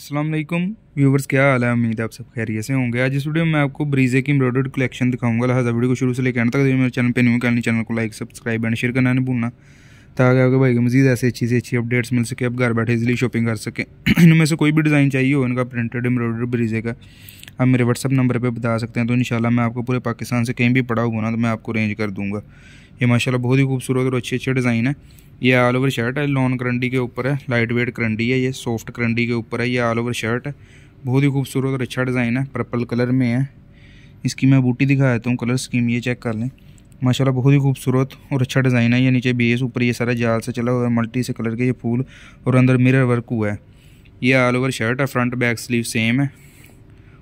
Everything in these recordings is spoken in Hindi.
असलम व्यूवर्स क्या हाल है उम्मीद आप सब खैरियत से होंगे आज इस वीडियो में मैं आपको ब्रीजे की एम्ब्रॉयड कलेक्शन दिखाऊंगा लिहाजा वीडियो को शुरू से लेकर तक मेरे चैनल पर न्यू करनी चैनल को लाइक सब्सक्राइब एंड शेयर करना नहीं भूलना ताकि आपके भाई को मजीद ऐसी अच्छी से अच्छी अपडेट्स मिल सके आप घर बैठे इजिली शॉपिंग कर सकें इनमें से कोई भी डिज़ाइन चाहिए हो इनका प्रिंटेड एम्ब्रॉडर ब्रीजे का आप मेरे व्हाट्सअप नंबर पर बता सकते हैं तो इन मैं आपको पूरे पाकिस्तान से कहीं भी पड़ा हुआ ना तो मैं आपको अरेंज कर दूँगा ये माशाला बहुत ही खूबसूरत और अच्छे अच्छे डिज़ाइन है ये ऑल ओवर शर्ट है लॉन्ग करंडी के ऊपर है लाइट वेट करंडी है ये सॉफ्ट करंडी के ऊपर है ये ऑल ओवर शर्ट है बहुत ही खूबसूरत और अच्छा डिज़ाइन है पर्पल कलर में है इसकी मैं बूटी दिखा देता हूँ कलर स्कीम ये चेक कर लें माशाला बहुत ही खूबसूरत और अच्छा डिज़ाइन है ये नीचे बेस ऊपर ये सारा जाल से चला हुआ है मल्टी से कलर के ये फूल और अंदर मिरर वर्क हुआ है ये ऑल ओवर शर्ट है फ्रंट बैक स्लीव सेम है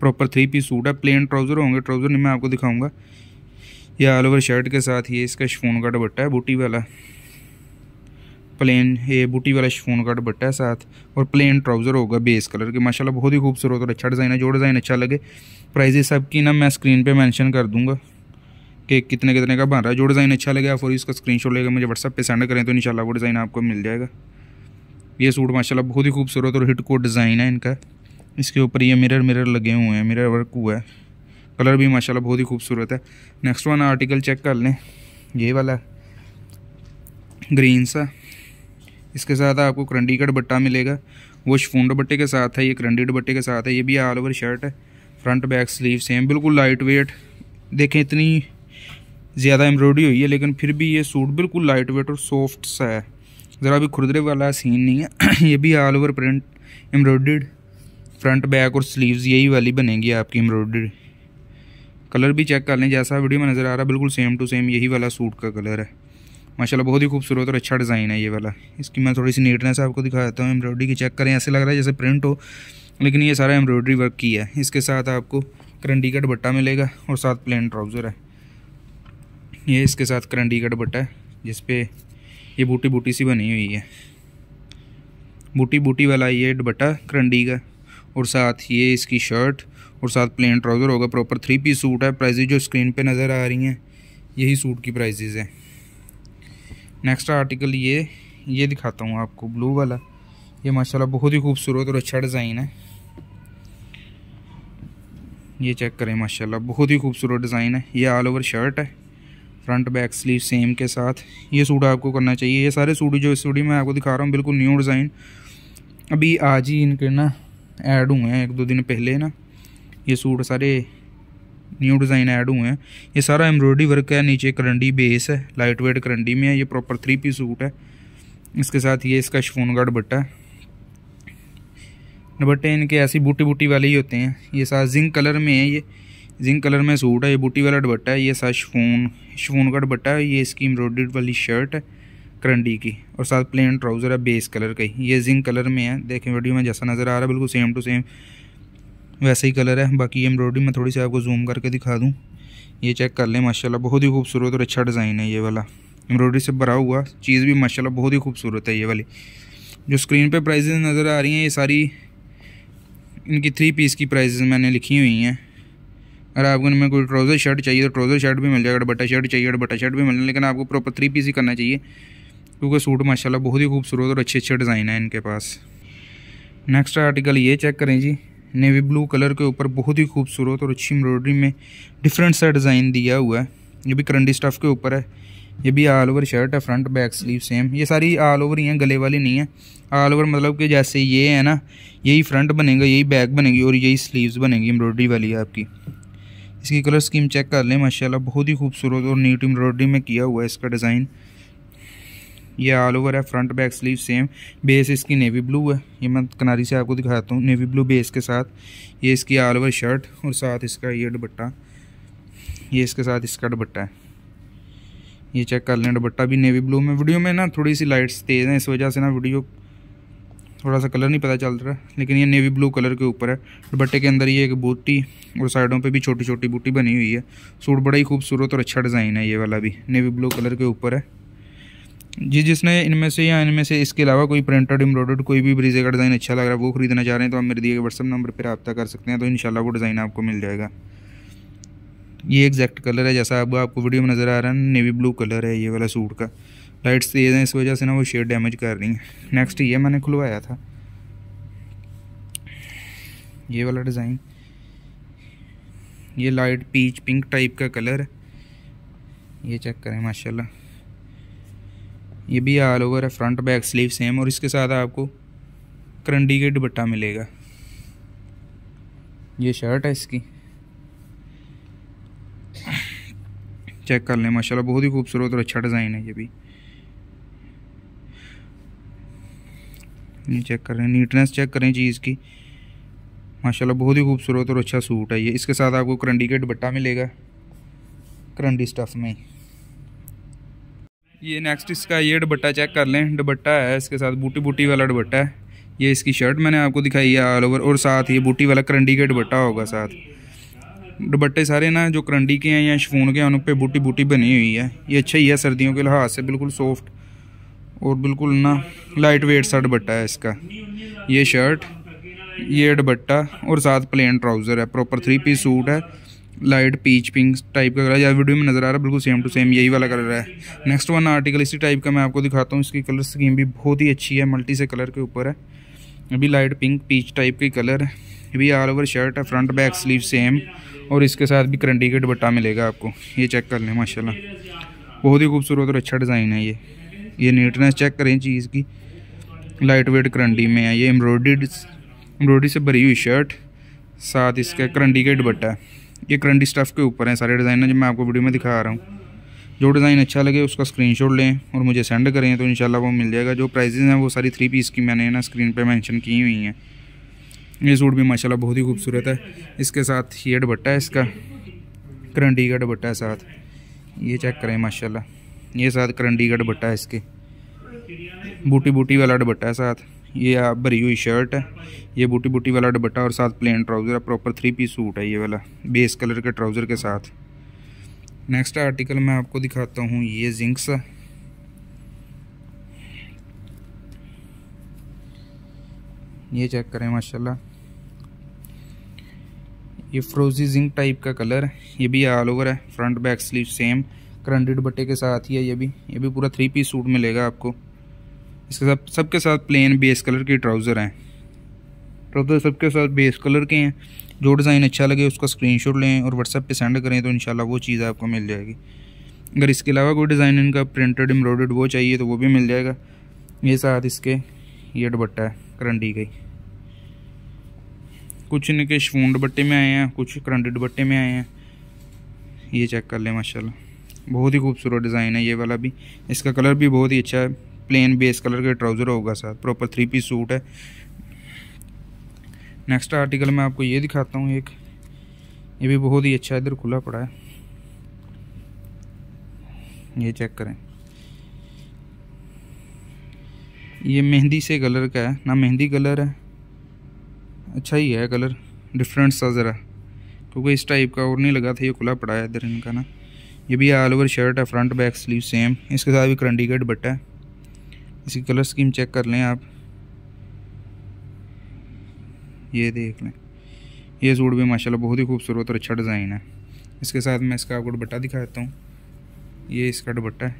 प्रॉपर थ्री पीस सूट है प्लेन ट्राउज़र होंगे ट्राउज़र नहीं मैं आपको दिखाऊँगा ये ऑल ओवर शर्ट के साथ ये इसका शफून का दुपट्टा है बूटी वाला प्लेन ये बूटी वाला शफोन का दुपट्टा है साथ और प्लेन ट्राउज़र होगा बेस कलर के माशाला बहुत ही खूबसूरत और अच्छा डिज़ाइन है जो डिज़ाइन अच्छा लगे प्राइजेस सबकी ना मैं स्क्रीन पर मैंशन कर दूँगा कि कितने कितने का बन रहा है जो डिज़ाइन अच्छा लगे आप उसका स्क्रीन शॉट लेकर मुझे व्हाट्सअप पे सेंड करें तो इनशाला वो डिज़ाइन आपको मिल जाएगा ये सूट माशाल्लाह बहुत ही खूबसूरत और हिट कोट डिज़ाइन है इनका इसके ऊपर ये मिरर मिरर लगे हुए हैं मिरर वर्क हुआ है कलर भी माशाल्लाह बहुत ही खूबसूरत है नेक्स्ट वन आर्टिकल चेक कर लें ये वाला ग्रीन सा इसके साथ आपको करंडी का बट्टा मिलेगा वो शफून बट्टे के साथ है ये करंडी बट्टे के साथ है ये भी ऑल ओवर शर्ट है फ्रंट बैक स्लीव सेम बिल्कुल लाइट वेट देखें इतनी ज़्यादा एम्ब्रॉयडरी हुई है लेकिन फिर भी ये सूट बिल्कुल लाइट वेट और सॉफ्ट सा है ज़रा भी खुरदरे वाला सीन नहीं है ये भी ऑल ओवर प्रिंट एम्ब्रॉयड फ्रंट बैक और स्लीव्स यही वाली बनेगी आपकी एम्ब्रॉयड कलर भी चेक कर लें जैसा वीडियो में नज़र आ रहा है बिल्कुल सेम टू सेम यही वाला सूट का कलर है माशाल्लाह बहुत ही खूबसूरत और अच्छा डिज़ाइन है ये वाला इसकी मैं थोड़ी सी नीटनेस आपको दिखाता हूँ एम्ब्रॉयडरी की चेक करें ऐसे लग रहा है जैसे प्रिंट हो लेकिन ये सारा एम्ब्रॉयडरी वर्क की है इसके साथ आपको करंडी का दुपट्टा मिलेगा और साथ प्लेन ट्राउज़र है ये इसके साथ करंडी का दुपट्टा है जिसपे ये बूटी बूटी सी बनी हुई है बूटी बूटी वाला ये दुपट्टा करंडी का और साथ ये इसकी शर्ट और साथ प्लेन ट्राउज़र होगा प्रॉपर थ्री पीस सूट है प्राइजेज जो स्क्रीन पे नज़र आ रही हैं यही सूट की प्राइजेज हैं नेक्स्ट आर्टिकल ये ये दिखाता हूँ आपको ब्लू वाला ये माशाल्लाह बहुत ही खूबसूरत और अच्छा डिज़ाइन है ये चेक करें माशाल्लाह बहुत ही खूबसूरत डिज़ाइन है ये ऑल ओवर शर्ट है फ्रंट बैक स्लीव सेम के साथ ये सूट आपको करना चाहिए ये सारे सूट जो इस स्टूडियो में आपको दिखा रहा हूँ बिल्कुल न्यू डिज़ाइन अभी आज ही इनके ना ऐड हुए हैं एक दो दिन पहले ना ये सूट सारे न्यू डिज़ाइन ऐड हुए हैं ये सारा एम्ब्रॉयडरी वर्क है नीचे करंडी बेस है लाइट वेट करंडी में है ये प्रॉपर थ्री पीस सूट है इसके साथ ये इसका शफोन गार्ड बट्टा है बट्टे इनके ऐसी बूटी बूटी वाले ही होते हैं ये सारा जिंक कलर में है ये जिंक कलर में सूट है ये बूटी वाला दुपट्टा है ये साथ शफून शफून का दुपट्टा है ये इसकी एम्ब्रॉयड वाली शर्ट है करंडी की और साथ प्लेन ट्राउज़र है बेस कलर का ही ये जिंक कलर में है देखें वीडियो में जैसा नज़र आ रहा है बिल्कुल सेम टू सेम वैसे ही कलर है बाकी एम्ब्रॉयडरी मैं थोड़ी सी आपको जूम करके दिखा दूँ ये चेक कर लें माशाल्लाह बहुत ही खूबसूरत और अच्छा डिज़ाइन है ये वाला एम्ब्रॉयडरी से भरा हुआ चीज़ भी माशाल्लाह बहुत ही खूबसूरत है ये वाली जो स्क्रीन पर प्राइजेज़ नज़र आ रही हैं ये सारी इनकी थ्री पीस की प्राइजेज़ मैंने लिखी हुई हैं अगर आपको इनमें कोई ट्राउज़र शर्ट चाहिए तो ट्राउज़र शर्ट भी मिल जाएगा बटा शर्ट चाहिए बटा शर्ट भी मिल लेकिन आपको प्रॉपर थ्री पीस ही करना चाहिए क्योंकि सूट माशाल्लाह बहुत ही खूबसूरत और अच्छे अच्छे डिज़ाइन हैं इनके पास नेक्स्ट आर्टिकल ये चेक करें जी नेवी ब्लू कलर के ऊपर बहुत ही खूबसूरत और अच्छी एम्ब्रॉयडरी में डिफरेंट सा डिज़ाइन दिया हुआ है ये भी करंडी स्टफ़ के ऊपर है ये भी ऑल ओवर शर्ट है फ्रंट बैक स्लीव सेम ये सारी ऑल ओवर ही हैं गले वाली नहीं है ऑल ओवर मतलब कि जैसे ये है ना यही फ्रंट बनेगा यही बैक बनेगी और यही स्लीव्स बनेगी एम्ब्रॉयडरी वाली आपकी इसकी कलर स्कीम चेक कर लें माशाल्लाह बहुत ही खूबसूरत और नीट एम्ब्रॉयडरी में किया हुआ है इसका डिज़ाइन ये ऑल ओवर है front back sleeve same base इसकी नेवी ब्लू है ये मैं किनारी से आपको दिखाता हूँ नेवी ब्लू बेस के साथ ये इसकी ऑल ओवर शर्ट और साथ इसका ये दुपट्टा ये इसके साथ इसका दुपट्टा है ये चेक कर लें दुपट्टा भी नेवी ब्लू में वीडियो में ना थोड़ी सी लाइट्स तेज़ हैं इस वजह से ना वीडियो थोड़ा सा कलर नहीं पता चल रहा है लेकिन ये नेवी ब्लू कलर के ऊपर है दुपट्टे के अंदर ये एक बूटी और साइडों पे भी छोटी छोटी बूटी बनी हुई है सूट बड़ा ही खूबसूरत और अच्छा डिज़ाइन है ये वाला भी नेवी ब्लू कलर के ऊपर है जी जिसने इनमें से या इनमें से इसके अलावा कोई प्रिंटेड एम्ब्रॉयडर्ड कोई भी ब्रीजे का डिज़ाइन अच्छा लग रहा है वो खरीदना चाह रहे हैं तो आप मेरे दिए गए व्हाट्सअप नंबर पर रबता कर सकते हैं तो इन वो डिज़ाइन आपको मिल जाएगा ये एग्जैक्ट कलर है जैसा अब आपको वीडियो में नज़र आ रहा है नेवी ब्लू कलर है ये वाला सूट का लाइट्स तेज़ हैं इस वजह से ना वो शेड डैमेज कर रही हैं नेक्स्ट ये मैंने खुलवाया था ये वाला डिज़ाइन ये लाइट पीच पिंक टाइप का कलर ये चेक करें माशाल्लाह ये भी ऑल ओवर है फ्रंट बैक स्लीव सेम और इसके साथ आपको करंडी के दुपट्टा मिलेगा ये शर्ट है इसकी चेक कर लें माशाल्लाह बहुत ही खूबसूरत और अच्छा डिज़ाइन है ये भी अपनी चेक कर रहे हैं नीटनेस चेक करें चीज़ की माशाल्लाह बहुत ही खूबसूरत और अच्छा सूट है ये इसके साथ आपको करंडी के दुपट्टा मिलेगा करंडी स्टफ़ में ये नेक्स्ट इसका ये दुबट्टा चेक कर लें दुबट्टा है इसके साथ बूटी बूटी वाला दुबट्टा है ये इसकी शर्ट मैंने आपको दिखाई है ऑल ओवर और साथ ये बूटी वाला करंडी के दुबट्टा होगा साथ दुबट्टे सारे ना जो करंडी के हैं या शफून के हैं उन पर बूटी बूटी बनी हुई है ये अच्छा ही है सर्दियों के लिहाज से बिल्कुल सॉफ्ट और बिल्कुल ना लाइट वेट सा दुपट्टा है इसका ये शर्ट ये दुपट्टा और साथ प्लेन ट्राउज़र है प्रॉपर थ्री पीस सूट है लाइट पीच पिंक टाइप का कलर जब वीडियो में नज़र आ रहा है बिल्कुल सेम टू सेम यही वाला कलर है नेक्स्ट वन आर्टिकल इसी टाइप का मैं आपको दिखाता हूँ इसकी कलर स्कीम भी बहुत ही अच्छी है मल्टी से कलर के ऊपर है अभी लाइट पिंक पीच टाइप के कलर है अभी ऑल ओवर शर्ट है फ्रंट बैक स्लीव सेम और इसके साथ भी करंटी का दुपट्टा मिलेगा आपको ये चेक कर लें माशाल्लाह बहुत ही खूबसूरत और अच्छा डिज़ाइन है ये ये नीटनेस चेक करें चीज़ की लाइट वेट करंडी में है ये एम्ब्रॉयड एम्ब्रॉयडरी से भरी हुई शर्ट साथ इसके करंडी का दुपट्टा ये करंडी स्टफ़ के ऊपर है सारे डिज़ाइन जो मैं आपको वीडियो में दिखा रहा हूँ जो डिज़ाइन अच्छा लगे उसका स्क्रीनशॉट लें और मुझे सेंड करें तो इंशाल्लाह वो मिल जाएगा जो प्राइजेज़ हैं वो सारी थ्री पीस की मैंने ना स्क्रीन पे मेंशन की हुई हैं ये सूट भी माशाल्लाह बहुत ही खूबसूरत है इसके साथ ये दुपट्टा है इसका करंडी का दुपट्टा है साथ ये चेक करें माशाल्लाह ये साथ करंडी का दुबट्टा है इसके बूटी बूटी वाला दुबट्टा है साथ ये आप भरी हुई शर्ट है ये बूटी बूटी वाला दुबट्टा और साथ प्लेन ट्राउज़र है प्रॉपर थ्री पीस सूट है ये वाला बेस कलर के ट्राउज़र के साथ नेक्स्ट आर्टिकल मैं आपको दिखाता हूँ ये जिंक्स है ये चेक करें माशाल्लाह ये फ्रोजी जिंक टाइप का कलर ये भी ऑल ओवर है फ्रंट बैक स्लीव सेम चक्कर हंड्रेड बटे के साथ ही है ये भी ये भी पूरा थ्री पीस सूट मिलेगा आपको इसके साथ सबके साथ प्लेन बेस कलर के ट्राउज़र हैं ट्राउज़र सबके साथ बेस कलर के हैं जो डिज़ाइन अच्छा लगे उसका स्क्रीनशॉट लें और व्हाट्सएप पे सेंड करें तो इन वो चीज़ आपको मिल जाएगी अगर इसके अलावा कोई डिज़ाइन इनका प्रिंटेड एम्ब्रॉयड वो चाहिए तो वो भी मिल जाएगा ये साथ इसके ये दुबट्टा है करंडी का कुछ इनके शून दुबट्टे में आए हैं कुछ करंडी दुबट्टे में आए हैं ये चेक कर लें माशाल्लाह बहुत ही खूबसूरत डिज़ाइन है ये वाला भी इसका कलर भी बहुत ही अच्छा है प्लेन बेस कलर का ट्राउज़र होगा sir proper three piece suit है नेक्स्ट आर्टिकल मैं आपको ये दिखाता हूँ एक ये भी बहुत ही अच्छा इधर खुला पड़ा है ये चेक करें ये मेहंदी से कलर का है ना मेहंदी कलर है अच्छा ही है कलर डिफरेंट सा ज़रा क्योंकि इस टाइप का और नहीं लगा था ये खुला पड़ा है इधर इनका ना ये भी ऑल ओवर शर्ट है फ्रंट बैक स्लीव सेम इसके साथ भी करंडी का दुपट्टा है इसकी कलर स्कीम चेक कर लें आप ये देख लें ये सूट भी माशाल्लाह बहुत ही खूबसूरत और अच्छा डिज़ाइन है इसके साथ मैं इसका आपको दुपट्टा दिखा देता हूँ ये इसका दुपट्टा है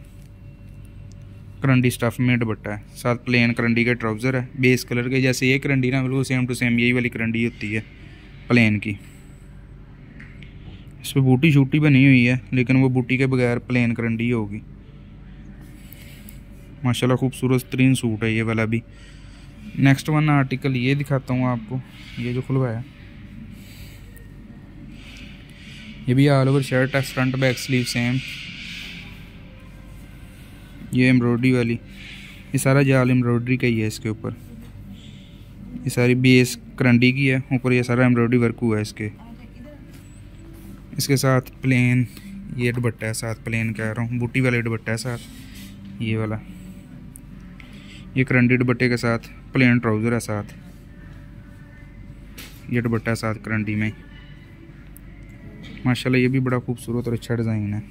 करंडी स्टफ़ में दुपट्टा है साथ प्लेन करंडी का ट्राउज़र है बेस कलर के जैसे ये करंडी ना बिल्कुल सेम टू सेम यही वाली करंडी होती है प्लेन की इस पर बूटी शूटी बनी हुई है लेकिन वो बूटी के बगैर प्लेन करंटी होगी माशाल्लाह खूबसूरत तरीन सूट है ये वाला भी नेक्स्ट वन आर्टिकल ये दिखाता हूँ आपको ये जो खुलवाया ये भी ऑल ओवर शर्ट है फ्रंट बैक स्लीव सेम ये एम्ब्रॉयडरी वाली ये सारा जाल एम्ब्रॉयडरी का ही है इसके ऊपर ये सारी बेस करंडी की है ऊपर ये सारा एम्ब्रॉयडरी वर्क हुआ है इसके इसके साथ प्लेन ये दुबट्टा है साथ प्लेन कह रहा हूँ बूटी वाला दुपट्टा है साथ ये वाला ये करंडी दुबट्टे के साथ प्लेन ट्राउज़र है साथ ये दुबट्टा है साथ करंडी में माशाल्लाह ये भी बड़ा खूबसूरत और अच्छा डिज़ाइन है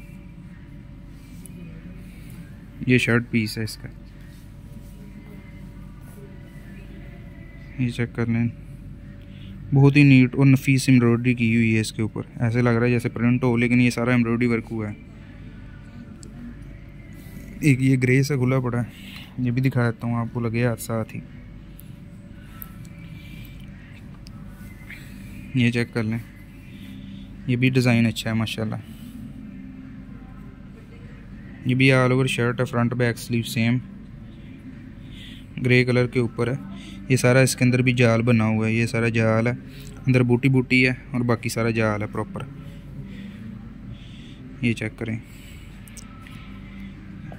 ये शर्ट पीस है इसका ये चेक कर लें बहुत ही नीट और नफीस एम्ब्रॉयडरी की हुई है इसके ऊपर ऐसे लग रहा है जैसे प्रिंट हो लेकिन ये सारा एम्ब्रॉयडरी वर्क हुआ है एक ये ग्रे सा खुला पड़ा है ये भी दिखा देता हूँ आपको लगे हाथ साथ ही ये चेक कर लें ये भी डिज़ाइन अच्छा है माशाल्लाह ये भी ऑल ओवर शर्ट है front back sleeve same grey colour के ऊपर है ये सारा इसके अंदर भी जाल बना हुआ है ये सारा जाल है अंदर बूटी बूटी है और बाकी सारा जाल है प्रॉपर ये चेक करें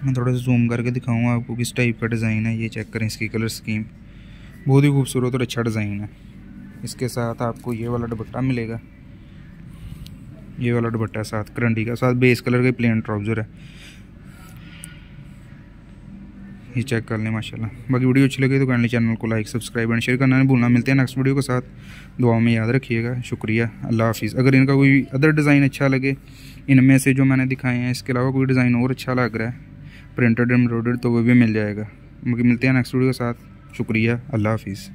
मैं थोड़ा सा जूम करके दिखाऊंगा आपको किस टाइप का डिज़ाइन है ये चेक करें इसकी कलर स्कीम बहुत ही खूबसूरत और अच्छा डिज़ाइन है इसके साथ आपको ये वाला दुपट्टा मिलेगा ये वाला दुपट्टा साथ करंडी का साथ बेस कलर का प्लेन ट्राउज़र है ये चेक कर लें माशाल्लाह बाकी वीडियो अच्छी लगी तो कैंडली चैनल को लाइक सब्सक्राइब एंड शेयर करना नहीं भूलना मिलते हैं नेक्स्ट वीडियो के साथ दुआ में याद रखिएगा शुक्रिया अल्लाह हाफिज़ अगर इनका कोई अदर डिज़ाइन अच्छा लगे इनमें से जो मैंने दिखाए हैं इसके अलावा कोई डिज़ाइन और अच्छा लग रहा है प्रिंटेड एम्ब्रॉयडर्ड तो वो भी मिल जाएगा बाकी मिलते हैं नेक्स्ट वीडियो के साथ शुक्रिया अल्लाह हाफिज़